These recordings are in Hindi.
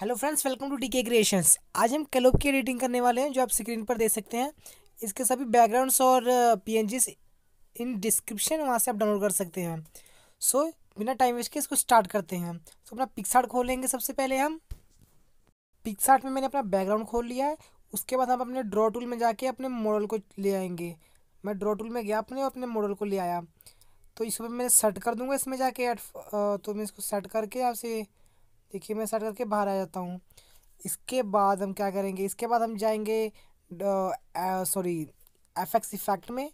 hello friends welcome to D K creations आज हम कैलोप की एडिटिंग करने वाले हैं जो आप स्क्रीन पर देख सकते हैं इसके सभी बैकग्राउंड्स और पीएनजीस इन डिस्क्रिप्शन वहाँ से आप डाउनलोड कर सकते हैं सो so, बिना टाइम वेस्ट के इसको स्टार्ट करते हैं तो अपना पिक्सार्ट खोलेंगे सबसे पहले हम पिक्सार्ट में मैंने अपना बैकग्राउंड खोल लिया है उसके बाद हम अपने ड्रॉ टूल में जाके अपने मॉडल को ले आएंगे मैं ड्रॉ टूल में गया अपने अपने मॉडल को ले आया तो इसमें मैं सेट कर दूंगा इसमें जाके तो मैं इसको सेट करके आपसे देखिए मैं सर्च करके बाहर आ जाता हूँ इसके बाद हम क्या करेंगे इसके बाद हम जाएंगे सॉरी एफ एक्स इफेक्ट में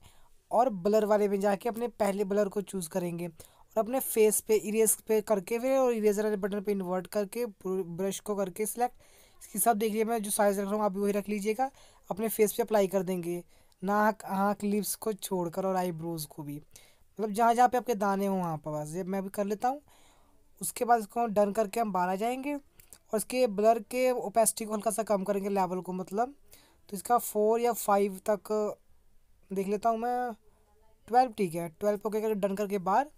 और ब्लर वाले में जाके अपने पहले ब्लर को चूज़ करेंगे और अपने फेस पे इरेज पे करके फिर और इरेजर वाले बटन पे इन्वर्ट करके ब्रश को करके सिलेक्ट इसकी सब देख लीजिए मैं जो साइज़ रख रहा हूँ आप वही रख लीजिएगा अपने फेस पे अप्लाई कर देंगे नाक आँख लिप्स को छोड़कर और आईब्रोज़ को भी मतलब जहाँ जहाँ पे आपके दाने हों वहाँ पर बस मैं भी कर लेता हूँ उसके बाद इसको डन करके हम बाहर आ जाएंगे और इसके ब्लर के ओपेसिटी को हल्का सा कम करेंगे लेवल को मतलब तो इसका फोर या फाइव तक देख लेता हूँ मैं ट्वेल्व ठीक है ट्वेल्व ओके करके डन करके बाहर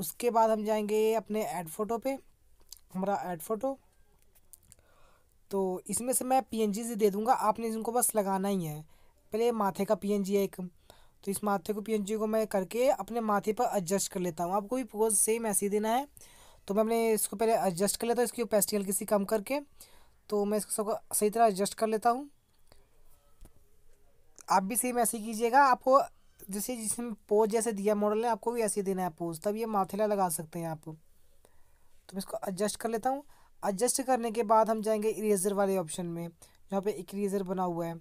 उसके बाद हम जाएंगे अपने एड फोटो पे हमारा एड फोटो तो इसमें से मैं पी से दे दूँगा आपने इनको बस लगाना ही है पहले माथे का पी है एक तो इस माथे को पी को मैं करके अपने माथे पर एडजस्ट कर लेता हूँ आपको भी पोज सेम ऐसे ही देना है तो मैं अपने इसको पहले एडजस्ट कर लेता हूँ इसकी ओपेसिटी हल्की सी कम करके तो मैं इसको सबको सही तरह एडजस्ट कर लेता हूँ आप भी सेम ऐसे कीजिएगा आपको जैसे जिसमें पोज जैसे दिया मॉडल है आपको भी ऐसे देना है पोज तब ये माथेला लगा सकते हैं आप तो मैं इसको एडजस्ट कर लेता हूँ एडजस्ट करने के बाद हम जाएंगे इरेजर वाले ऑप्शन में जहाँ पे एक इरेजर बना हुआ है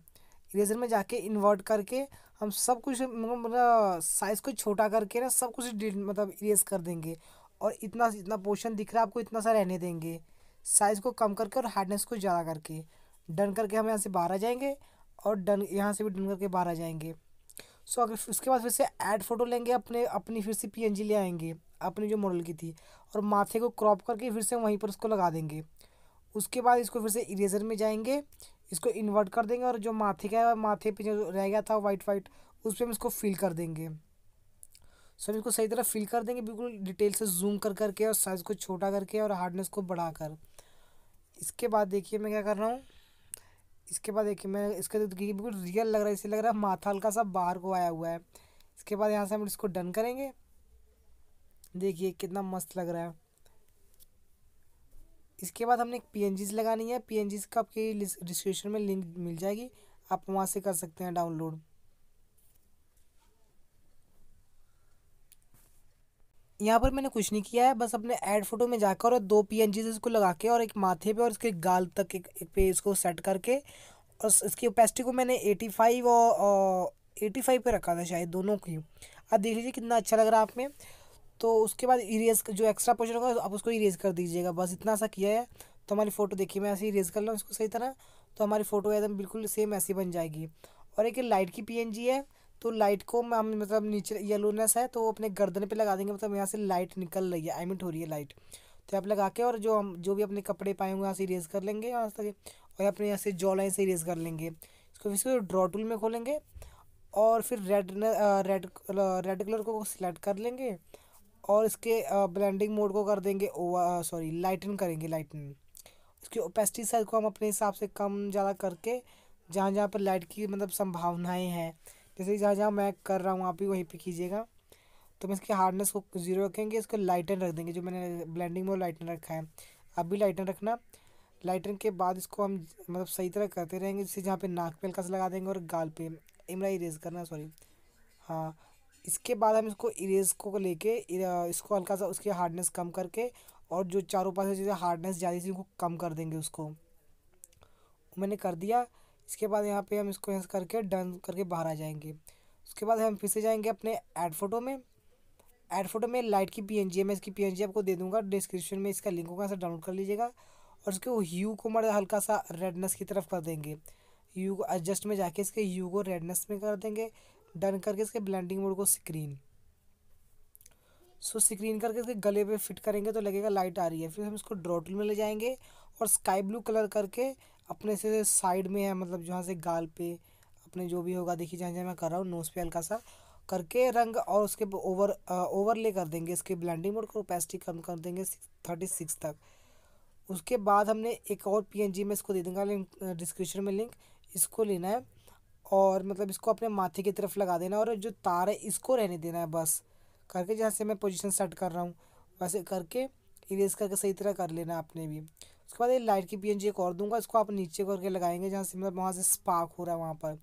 इरेजर में जाके इन्वर्ट करके हम सब कुछ मतलब साइज़ को छोटा करके ना सब कुछ मतलब इरेज कर देंगे और इतना इतना पोर्शन दिख रहा है आपको इतना सा रहने देंगे साइज़ को कम करके और हार्डनेस को ज़्यादा करके डन करके हम यहाँ से बाहर आ जाएंगे और डन यहाँ से भी डन करके बाहर आ जाएंगे सो अगर उसके बाद फिर से ऐड फोटो लेंगे अपने अपनी फिर से जी ले आएंगे अपनी जो मॉडल की थी और माथे को क्रॉप करके फिर से वहीं पर उसको लगा देंगे उसके बाद इसको फिर से इरेजर में जाएंगे इसको इन्वर्ट कर देंगे और जो माथे का माथे पे जो रह गया था वाइट वाइट उस पर हम इसको फिल कर देंगे सर इसको सही तरह फिल कर देंगे बिल्कुल डिटेल से जूम कर करके और साइज़ को छोटा करके और हार्डनेस को बढ़ा कर इसके बाद देखिए मैं क्या कर रहा हूँ इसके बाद देखिए मैं इसका देखिए बिल्कुल रियल लग रहा है इसे लग रहा है माथा हल्का सा बाहर को आया हुआ है इसके बाद यहाँ से हम इसको डन करेंगे देखिए कितना मस्त लग रहा है इसके बाद हमने एक पी लगानी है पी का आपकी डिस्क्रिप्शन में लिंक मिल जाएगी आप वहाँ से कर सकते हैं डाउनलोड यहाँ पर मैंने कुछ नहीं किया है बस अपने ऐड फोटो में जाकर और दो पी एन इसको लगा के और एक माथे पे और इसके गाल तक एक, एक पे इसको सेट करके और इसकी ओपेसिटी को मैंने एटी फाइव और एटी फाइव पर रखा था शायद दोनों की आप देख लीजिए कितना अच्छा लग रहा है आप में तो उसके बाद इरेज जो एक्स्ट्रा पोर्शन होगा आप उसको इरेज कर दीजिएगा बस इतना सा किया है तो हमारी फ़ोटो देखिए मैं ऐसे इरेज कर लूँ उसको इसको सही तरह तो हमारी फ़ोटो एकदम बिल्कुल सेम ऐसी बन जाएगी और एक लाइट की पी है तो लाइट को हम मतलब नीचे येलोनेस है तो वो अपने गर्दन पे लगा देंगे मतलब यहाँ से लाइट निकल रही है एमिट हो रही है लाइट तो आप लगा के और जो हम जो भी अपने कपड़े पाए हुए यहाँ से इरेज कर लेंगे यहाँ तक और अपने यहाँ से जॉ लाइन से इरेज कर लेंगे इसको फिर से ड्रॉ टूल में खोलेंगे और फिर रेड रेड रेड कलर को सिलेक्ट कर लेंगे और इसके ब्लेंडिंग मोड को कर देंगे सॉरी लाइटन करेंगे लाइटन इसकी ओपेसिटी साइज को हम अपने हिसाब से कम ज़्यादा करके जहाँ जहाँ पर लाइट की मतलब संभावनाएँ हैं जैसे जहाँ जहाँ मैं कर रहा हूँ आप भी वहीं पे कीजिएगा तो हम इसकी हार्डनेस को जीरो रखेंगे इसको लाइटन रख देंगे जो मैंने ब्लेंडिंग में लाइटन रखा है अब भी लाइटन रखना लाइटन के बाद इसको हम मतलब सही तरह करते रहेंगे जिससे जहाँ पे नाक पे हल्का सा लगा देंगे और गाल पे इमरा इरेज करना सॉरी हाँ इसके बाद हम इसको इरेज को लेके इसको हल्का सा उसकी हार्डनेस कम करके और जो चारों पास चीज़ें हार्डनेस ज़्यादा थी उनको कम कर देंगे उसको मैंने कर दिया इसके बाद यहाँ पे हम इसको यस करके डन करके बाहर आ जाएंगे उसके बाद हम फिर से जाएंगे अपने एड फोटो में एड फोटो में लाइट की पी मैं इसकी पी आपको दे दूंगा डिस्क्रिप्शन में इसका लिंक होगा ऐसा डाउनलोड कर लीजिएगा और उसके यू को मर हल्का सा रेडनेस की तरफ कर देंगे यू को एडजस्ट में जाके इसके यू को रेडनेस में कर देंगे डन करके इसके ब्लेंडिंग मोड को स्क्रीन सो स्क्रीन करके इसके गले पे फिट करेंगे तो लगेगा लाइट आ रही है फिर हम इसको ड्रॉटल में ले जाएंगे और स्काई ब्लू कलर करके अपने से साइड में है मतलब जहाँ से गाल पे अपने जो भी होगा देखिए जहाँ जहाँ मैं कर रहा हूँ नोज़ पे हल्का सा करके रंग और उसके ओवर ओवरले कर देंगे इसके ब्लेंडिंग मोड को ओपेसिटी कम कर देंगे थर्टी सिक्स तक उसके बाद हमने एक और पीएनजी में इसको दे देंगे लिंक डिस्क्रिप्शन में लिंक इसको लेना है और मतलब इसको अपने माथे की तरफ लगा देना और जो तार है इसको रहने देना है बस करके जहाँ से मैं पोजिशन सेट कर रहा हूँ वैसे करके इरेज करके सही तरह कर लेना आपने भी उसके बाद ये लाइट की पी एक और दूंगा इसको आप नीचे करके लगाएंगे जहाँ से मतलब वहाँ से स्पार्क हो रहा है वहाँ पर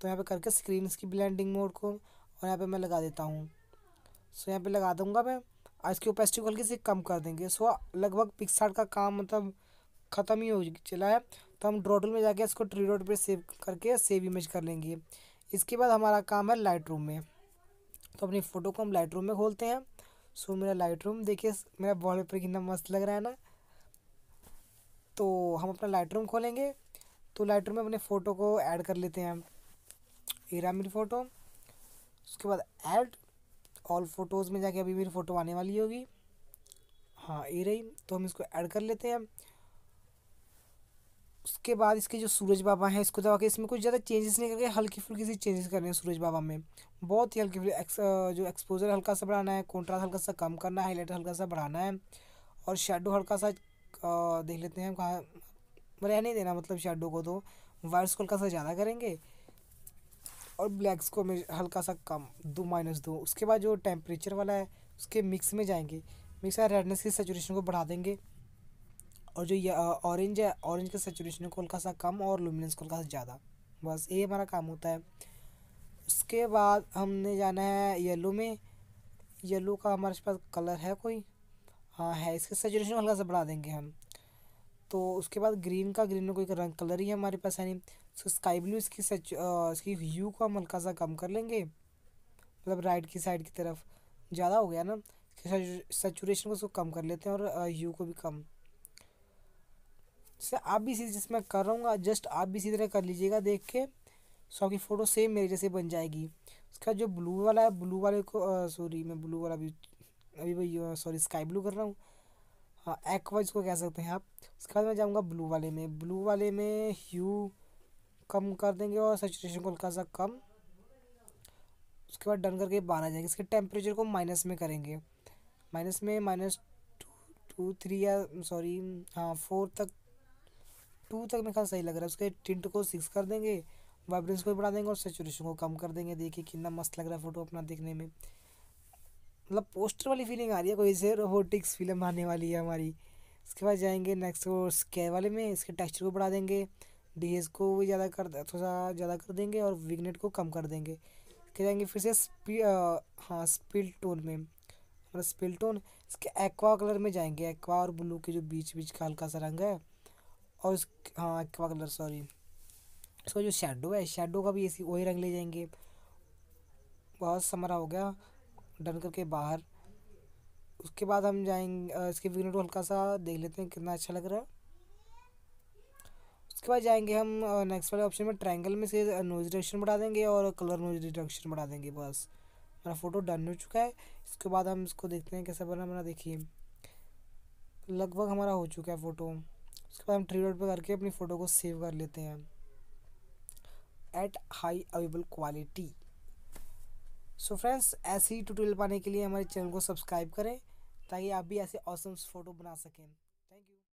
तो यहाँ पे करके स्क्रीन की ब्लैंडिंग मोड को और यहाँ पे मैं लगा देता हूँ सो यहाँ पे लगा दूंगा मैं और इसकी ओपेसिटी हल्की से कम कर देंगे सो लगभग पिक्सार्ट का काम मतलब ख़त्म ही हो चला है तो हम ड्रॉटल में जाके इसको ट्री रोड पर सेव करके सेव इमेज कर लेंगे इसके बाद हमारा काम है लाइट रूम में तो अपनी फ़ोटो को हम लाइट रूम में खोलते हैं सो मेरा लाइट रूम देखिए मेरा वॉल पेपर कितना मस्त लग रहा है ना तो हम अपना लाइट रूम खोलेंगे तो लाइट रूम में अपने फ़ोटो को ऐड कर लेते हैं हम एरा मेरी फ़ोटो उसके बाद ऐड ऑल फ़ोटोज़ में जाके अभी मेरी फ़ोटो आने वाली होगी हाँ ए रही तो हम इसको ऐड कर लेते हैं उसके बाद इसके जो सूरज बाबा हैं इसको दबा के इसमें कुछ ज़्यादा चेंजेस नहीं करके हल्की फुल्की सी चेंजेस करने हैं सूरज बाबा में बहुत ही हल्की फुल्की एक्स, जो एक्सपोजर हल्का सा बढ़ाना है कॉन्ट्रास्ट हल्का सा कम करना है हाईलाइट हल्का सा बढ़ाना है और शेडो हल्का सा देख लेते हैं कहाँ मतलब रहने देना मतलब शेडो को तो वायर्स को हल्का सा ज़्यादा करेंगे और ब्लैक्स को में हल्का सा कम दो माइनस दो उसके बाद जो टेम्परेचर वाला है उसके मिक्स में जाएंगे मिक्स में रेडनेस की सेचुरेशन को बढ़ा देंगे और जो ये ऑरेंज है ऑरेंज के सेचुरेशन को हल्का सा कम और लुमिनेंस को हल्का सा ज़्यादा बस ये हमारा काम होता है उसके बाद हमने जाना है येलो में येलो का हमारे पास कलर है कोई हाँ है इसका सेचुरेशन हल्का सा बढ़ा देंगे हम तो उसके बाद ग्रीन का ग्रीन में कोई रंग कलर ही हमारे पास है नहीं सो स्काई ब्लू इसकी सच इसकी यू को हम हल्का सा कम कर लेंगे मतलब राइट की साइड की तरफ ज़्यादा हो गया ना सेचुरेशन को उसको कम कर लेते हैं और यू को भी कम सर आप भी चीज़ मैं कर रहा हूँ जस्ट आप भी इसी तरह कर लीजिएगा देख के सो की फ़ोटो सेम मेरे जैसे बन जाएगी उसका जो ब्लू वाला है ब्लू वाले को सॉरी मैं ब्लू वाला भी अभी भाई सॉरी स्काई ब्लू कर रहा हूँ हाँ एक्वा इसको कह सकते हैं आप उसके बाद मैं जाऊँगा ब्लू वाले में ब्लू वाले में ह्यू कम कर देंगे और सेचुरेशन को हल्का सा कम उसके बाद डन करके बाहर आ जाएंगे इसके टेम्परेचर को माइनस में करेंगे माइनस में माइनस टू टू थ्री या सॉरी हाँ फोर तक टू तक मेरे ख्याल सही लग रहा है उसके टिंट को सिक्स कर देंगे वाइब्रेंस को बढ़ा देंगे और सेचुरेशन को कम कर देंगे देखिए कितना मस्त लग रहा है फ़ोटो अपना देखने में मतलब पोस्टर वाली फीलिंग आ रही है कोई से रोबोटिक्स फिल्म आने वाली है हमारी इसके बाद जाएंगे नेक्स्ट वो स्के वाले में इसके टेक्स्चर को बढ़ा देंगे डीएस को भी ज़्यादा कर थोड़ा सा ज़्यादा कर देंगे और विगनेट को कम कर देंगे इसके जाएंगे फिर से स्पी हाँ स्पिल टोन में मतलब स्पिल टोन इसके एक्वा कलर में जाएंगे एक्वा और ब्लू के जो बीच बीच का हल्का सा रंग है और उस हाँ एक्वा कलर सॉरी इसका जो शेडो है शेडो का भी ऐसी वही रंग ले जाएंगे बहुत समरा हो गया डन करके बाहर उसके बाद हम जाएंगे इसके वीडियो को हल्का सा देख लेते हैं कितना अच्छा लग रहा है उसके बाद जाएंगे हम नेक्स्ट वाले ऑप्शन में ट्रायंगल में से नोज डिडक्शन बढ़ा देंगे और कलर नोज डिडक्शन बढ़ा देंगे बस मेरा फ़ोटो डन हो चुका है इसके बाद हम इसको देखते हैं कैसा बना बना देखिए लगभग हमारा हो चुका है फ़ोटो उसके बाद हम ट्री रोड पर करके अपनी फ़ोटो को सेव कर लेते हैं at high available quality so friends ऐसे ही ट्यूटोरियल पाने के लिए हमारे चैनल को सब्सक्राइब करें ताकि आप भी ऐसे ऑसम्स फ़ोटो बना सकें